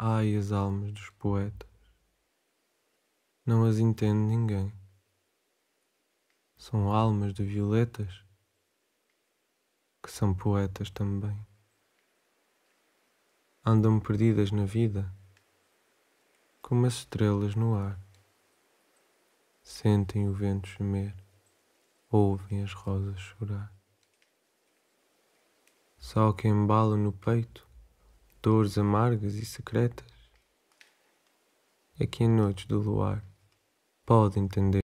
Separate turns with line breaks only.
Ai, as almas dos poetas. Não as entende ninguém. São almas de violetas que são poetas também. Andam perdidas na vida como as estrelas no ar. Sentem o vento gemer, ouvem as rosas chorar. Só que embala no peito dores amargas e secretas, é que em noites do luar pode entender.